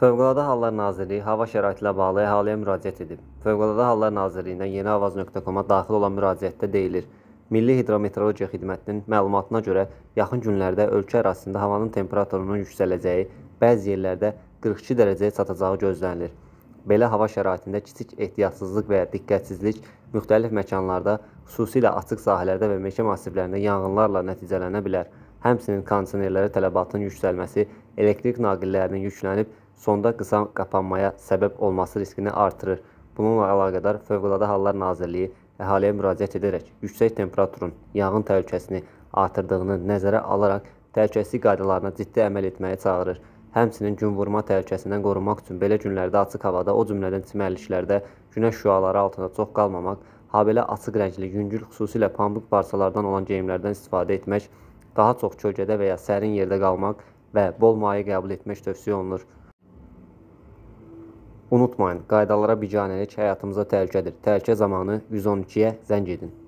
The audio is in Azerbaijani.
Fövqəladə Hallar Nazirliyi hava şəraiti ilə bağlı əhaliyə müraciət edib. Fövqəladə Hallar Nazirliyindən yeniavaz.com-a daxil olan müraciətdə deyilir: Milli Hidrometeorologiya Xidmətinin məlumatına görə yaxın günlərdə ölkə ərazisində havanın temperaturunun yüksələcəyi, bəzi yerlərdə 42 dərəcəyə çatacağı gözlənilir. Belə hava şəraitində kiçik ehtiyatsızlıq və ya diqqətsizlik müxtəlif məkanlarda, xüsusilə açıq sahələrdə və meşə massivlərində yanğınlarla nəticələnə bilər. Həmçinin kondisionerlərə tələbatın yüksəlməsi, elektrik naqillərinin yüklənib sonda qısa qapanmaya səbəb olması riskini artırır. Bununla əlaqədar Fövqəladə Hallar Nazirliyi əhaliyə müraciət edərək yüksək temperaturun yanğın təhlükəsini artırdığını nəzərə alaraq təhlükəsizlik qaydalarına ciddi əməl etməyə çağırır. Həmçinin gün vurma təhlükəsindən qorunmaq üçün belə günlərdə açıq havada, o cümlədən çimərliklərdə günəş şüaları altında çox qalmamaq, habelə açıq rəngli, yüngül, xüsusilə pambıq parçalardan olan geyimlərdən istifadə etmək, daha çox kölgədə və ya sərin yerdə qalmaq və bol maye qəbul etmək tövsiyə olunur. Unutmayın, qaydalara biganəlik həyatımıza təhlükədir. Təhlükə zamanı 112-yə zəng edin.